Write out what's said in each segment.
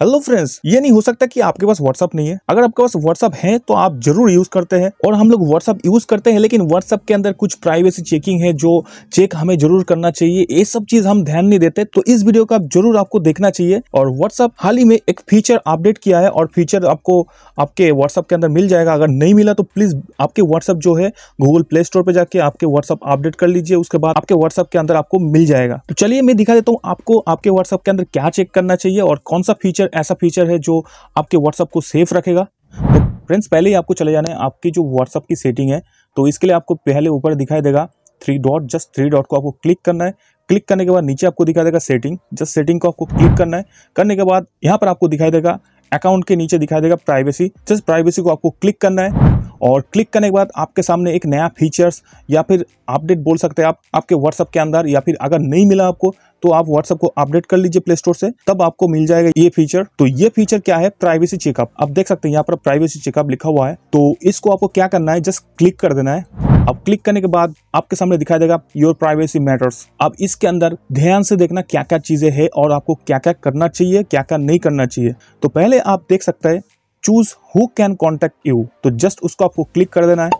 hello friends ये नहीं हो सकता कि आपके पास व्हाट्सअप नहीं है अगर आपके पास व्हाट्सअप है तो आप जरूर यूज करते हैं और हम लोग व्हाट्सअप यूज करते हैं लेकिन व्हाट्सअप के अंदर कुछ प्राइवेसी चेकिंग है जो चेक हमें जरूर करना चाहिए ये सब चीज हम ध्यान नहीं देते तो इस वीडियो का जरूर आपको देखना चाहिए और व्हाट्सअप हाल ही में एक फीचर अपडेट किया है और फीचर आपको आपके व्हाट्सअप के अंदर मिल जाएगा अगर नहीं मिला तो प्लीज आपके व्हाट्सअप जो है गूगल प्ले स्टोर पर जाके आपके व्हाट्सअप अपडेट कर लीजिए उसके बाद आपके व्हाट्सअप के अंदर आपको मिल जाएगा तो चलिए मैं दिखा देता हूँ आपको आपके व्हाट्सअप के अंदर क्या चेक करना चाहिए और कौन सा फीचर फीचर ऐसा फीचर है जो आपके व्हाट्सअप को सेफ रखेगा तो फ्रेंड्स पहले ही आपको चले जाना है आपकी जो व्हाट्सअप की सेटिंग है तो इसके लिए आपको पहले ऊपर दिखाई देगा three dot just three dot को आपको क्लिक करना है क्लिक करने के बाद नीचे आपको दिखाई देगा सेटिंग जस्ट सेटिंग को आपको क्लिक करना है करने के बाद यहाँ पर आपको दिखाई देगा अकाउंट के नीचे दिखाई देगा प्राइवेसी जस्ट प्राइवेसी को आपको क्लिक करना है और क्लिक करने के बाद आपके सामने एक नया फीचर्स या फिर अपडेट बोल सकते हैं आप आपके व्हाट्सअप के अंदर या फिर अगर नहीं मिला आपको तो आप व्हाट्सअप को अपडेट कर लीजिए प्ले स्टोर से तब आपको मिल जाएगा ये फीचर तो ये फीचर क्या है प्राइवेसी चेकअप आप देख सकते हैं यहाँ पर प्राइवेसी चेकअप लिखा हुआ है तो इसको आपको क्या करना है जस्ट क्लिक कर देना है अब क्लिक करने के बाद आपके सामने दिखाई देगा योर प्राइवेसी मैटर्स अब इसके अंदर ध्यान से देखना क्या क्या चीजें हैं और आपको क्या क्या करना चाहिए क्या क्या नहीं करना चाहिए तो पहले आप देख सकते हैं choose who can contact you तो जस्ट उसको आपको क्लिक कर देना है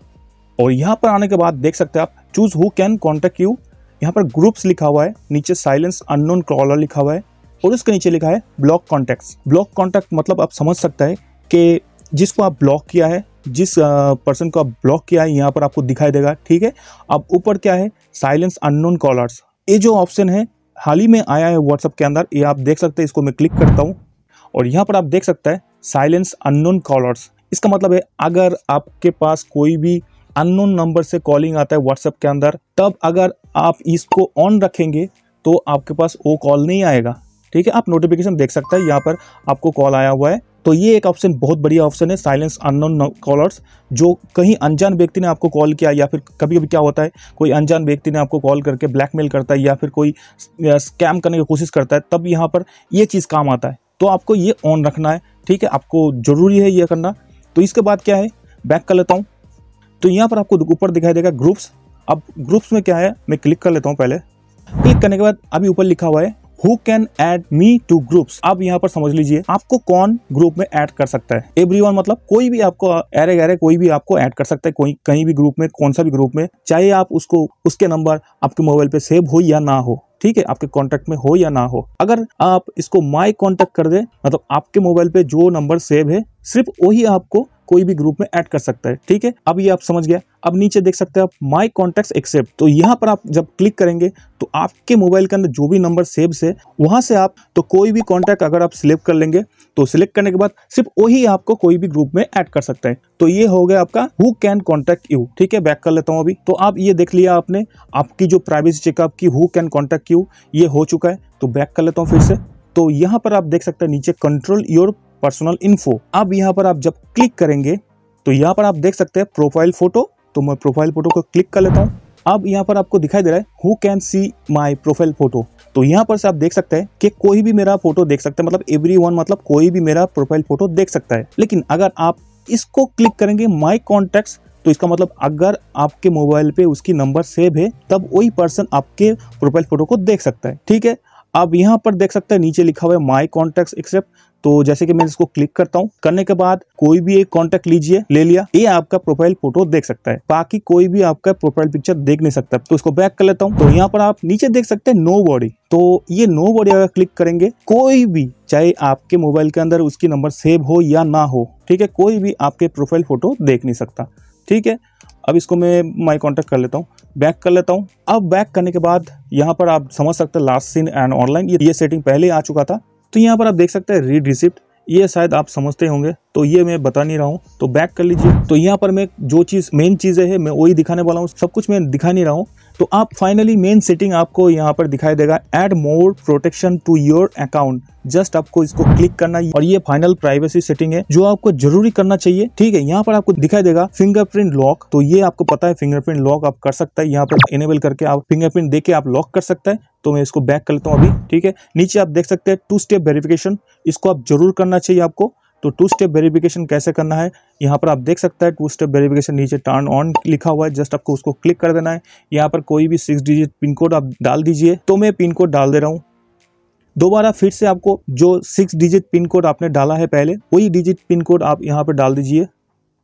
और यहाँ पर आने के बाद देख सकते हैं आप choose who can contact you यहाँ पर ग्रुप्स लिखा हुआ है नीचे साइलेंस अननोन क्रॉलर लिखा हुआ है और उसके नीचे लिखा है ब्लॉक कॉन्टेक्ट ब्लॉक कॉन्टैक्ट मतलब आप समझ सकते हैं कि जिसको आप ब्लॉक किया है जिस पर्सन को आप ब्लॉक किया है यहाँ पर आपको दिखाई देगा ठीक है अब ऊपर क्या है साइलेंस अननोन कॉलर्स ये जो ऑप्शन है हाल ही में आया है व्हाट्सएप के अंदर ये आप देख सकते हैं इसको मैं क्लिक करता हूँ और यहाँ पर आप देख सकते हैं साइलेंस अननोन कॉलर्स इसका मतलब है अगर आपके पास कोई भी अननोन नंबर से कॉलिंग आता है व्हाट्सएप के अंदर तब अगर आप इसको ऑन रखेंगे तो आपके पास वो कॉल नहीं आएगा ठीक है आप नोटिफिकेशन देख सकते हैं यहाँ पर आपको कॉल आया हुआ है तो ये एक ऑप्शन बहुत बढ़िया ऑप्शन है साइलेंस अननोन कॉलर्स जो कहीं अनजान व्यक्ति ने आपको कॉल किया या फिर कभी कभी क्या होता है कोई अनजान व्यक्ति ने आपको कॉल करके ब्लैकमेल करता है या फिर कोई स्कैम करने की कोशिश करता है तब यहाँ पर ये चीज़ काम आता है तो आपको ये ऑन रखना है ठीक है आपको ज़रूरी है ये करना तो इसके बाद क्या है बैक कर लेता हूँ तो यहाँ पर आपको ऊपर दिखाई देगा ग्रुप्स अब ग्रुप्स में क्या है मैं क्लिक कर लेता हूँ पहले क्लिक करने के बाद अभी ऊपर लिखा हुआ है who can add me to groups आप यहाँ पर समझ लीजिए आपको कौन ग्रुप में एड कर सकता है एवरी मतलब कोई भी आपको एरे गहरे कोई भी आपको ऐड कर सकता है कोई कहीं भी ग्रुप में कौन सा भी ग्रुप में चाहे आप उसको उसके नंबर आपके मोबाइल पे सेव हो या ना हो ठीक है आपके कॉन्टेक्ट में हो या ना हो अगर आप इसको माई कॉन्टेक्ट कर दे मतलब आपके मोबाइल पे जो नंबर सेव है सिर्फ वही आपको कोई भी ग्रुप में ऐड कर सकता है ठीक है अब ये आप समझ गया अब नीचे देख सकते हैं आप माई कॉन्टेक्ट एक्सेप्ट तो यहाँ पर आप जब क्लिक करेंगे तो आपके मोबाइल के अंदर जो भी नंबर सेव से, वहाँ से आप तो कोई भी कॉन्टैक्ट अगर आप सिलेक्ट कर लेंगे तो सिलेक्ट करने के बाद सिर्फ वही आपको कोई भी ग्रुप में ऐड कर सकता है तो ये हो गया आपका हु कैन कॉन्टैक्ट यू ठीक है बैक कर लेता हूँ अभी तो आप ये देख लिया आपने आपकी जो प्राइवेसी चेकअप की हु कैन कॉन्टैक्ट यू ये हो चुका है तो बैक कर लेता हूँ फिर से तो यहाँ पर आप देख सकते हैं नीचे कंट्रोल योर पर्सनल इन्फो अब यहाँ पर आप जब क्लिक करेंगे तो यहाँ पर आप देख सकते हैं प्रोफाइल फोटो तो मैं प्रोफाइल फोटो को क्लिक कर लेता हूँ अब यहाँ पर आपको दिखाई दे रहा है who can see my profile photo तो यहाँ पर से आप देख सकते हैं कि कोई भी मेरा फोटो देख सकता है मतलब एवरी वन मतलब कोई भी मेरा प्रोफाइल फोटो देख सकता है लेकिन अगर आप इसको क्लिक करेंगे माई कॉन्टेक्ट तो इसका मतलब अगर आपके मोबाइल पे उसकी नंबर सेव है तब वही पर्सन आपके प्रोफाइल फोटो को देख सकता है ठीक है आप यहाँ पर देख सकते हैं नीचे लिखा हुआ है माई कॉन्टेक्ट एक्सेप्ट तो जैसे कि मैं इसको क्लिक करता हूँ करने के बाद कोई भी एक कॉन्टेक्ट लीजिए ले लिया ये आपका प्रोफाइल फोटो देख सकता है बाकी कोई भी आपका प्रोफाइल पिक्चर देख नहीं सकता तो इसको बैक कर लेता हूँ तो यहाँ पर आप नीचे देख सकते हैं नो बॉडी तो ये नो बॉडी अगर क्लिक करेंगे कोई भी चाहे आपके मोबाइल के अंदर उसकी नंबर सेव हो या ना हो ठीक है कोई भी आपके प्रोफाइल फोटो देख नहीं सकता ठीक है अब इसको मैं माई कॉन्टेक्ट कर लेता हूँ बैक कर लेता हूँ अब बैक करने के बाद यहाँ पर आप समझ सकते हैं लास्ट सीन एंड ऑनलाइन ये सेटिंग पहले आ चुका था तो यहाँ पर आप देख सकते हैं रीड रिसिप्ट ये शायद आप समझते होंगे तो ये मैं बता नहीं रहा हूँ तो बैक कर लीजिए तो यहाँ पर मैं जो चीज़ मेन चीज़ें हैं मैं वही दिखाने वाला हूँ सब कुछ मैं दिखा नहीं रहा हूँ तो आप फाइनली मेन सेटिंग आपको यहाँ पर दिखाई देगा add more protection to your account just आपको इसको क्लिक करना है और ये फाइनल प्राइवेसी सेटिंग है जो आपको जरूरी करना चाहिए ठीक है यहाँ पर आपको दिखाई देगा फिंगरप्रिंट लॉक तो ये आपको पता है फिंगरप्रिंट लॉक आप कर सकता है यहाँ पर इनेबल करके आप फिंगरप्रिंट देके आप लॉक कर सकता है तो मैं इसको बैक कर लेता हूँ अभी ठीक है नीचे आप देख सकते हैं टू स्टेप वेरिफिकेशन इसको आप जरूर करना चाहिए आपको तो टू स्टेप वेरिफिकेशन कैसे करना है यहाँ पर आप देख सकते हैं टू स्टेप वेरिफिकेशन नीचे टर्न ऑन लिखा हुआ है जस्ट आपको उसको क्लिक कर देना है यहाँ पर कोई भी सिक्स डिजिट पिन कोड आप डाल दीजिए तो मैं पिन कोड डाल दे रहा हूँ दोबारा फिर से आपको जो सिक्स डिजिट पिन कोड आपने डाला है पहले वही डिजिट पिन कोड आप यहाँ पर डाल दीजिए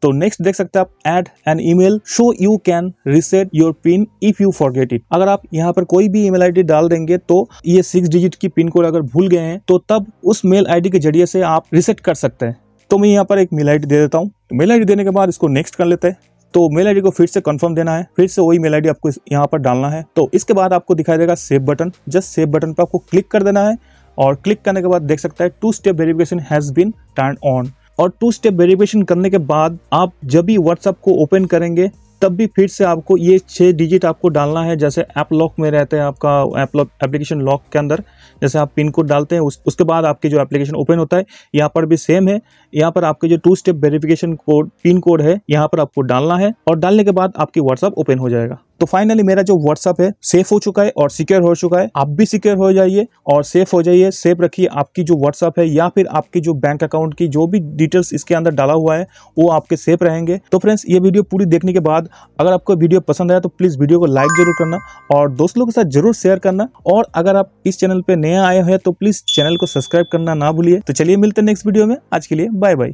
तो नेक्स्ट देख सकते हैं आप add an email so you can reset your pin if you forget it अगर आप यहाँ पर कोई भी ईमेल आईडी डाल देंगे तो ये सिक्स डिजिट की पिन कोड अगर भूल गए हैं तो तब उस मेल आईडी के जरिए से आप रिसेट कर सकते हैं तो मैं यहाँ पर एक मेल आईडी दे देता हूँ तो मेल आईडी देने के बाद इसको नेक्स्ट कर लेते हैं तो मेल आईडी को फिर से कंफर्म देना है फिर से वही मेल आईडी आपको यहाँ पर डालना है तो इसके बाद आपको दिखाई देगा save button just save button पर आपको क्लिक कर देना है और क्लिक करने के बाद देख सकता है two step verification has been turn on और टू स्टेप वेरिफिकेशन करने के बाद आप जब भी व्हाट्सएप को ओपन करेंगे तब भी फिर से आपको ये छः डिजिट आपको डालना है जैसे ऐप लॉक में रहते हैं आपका ऐप लॉक एप्लीकेशन लॉक के अंदर जैसे आप पिन कोड डालते हैं उस, उसके बाद आपके जो एप्लीकेशन ओपन होता है यहाँ पर भी सेम है यहाँ पर आपके जो two step verification code pin code है यहाँ पर आपको डालना है और डालने के बाद आपकी व्हाट्सअप ओपन हो जाएगा तो फाइनली मेरा जो व्हाट्सअप है सेफ हो चुका है और सिक्योर हो चुका है आप भी सिक्योर हो जाइए और सेफ हो जाइए सेफ रखिए आपकी जो व्हाट्सअप है या फिर आपके जो बैंक अकाउंट की जो भी डिटेल्स इसके अंदर डाला हुआ है वो आपके सेफ रहेंगे तो फ्रेंड्स ये वीडियो पूरी देखने के बाद अगर आपको वीडियो पसंद आया तो प्लीज़ वीडियो को लाइक जरूर करना और दोस्तों के साथ जरूर शेयर करना और अगर आप इस चैनल पर नया आए हैं तो प्लीज़ चैनल को सब्सक्राइब करना ना भूलिए तो चलिए मिलते हैं नेक्स्ट वीडियो में आज के लिए बाय बाय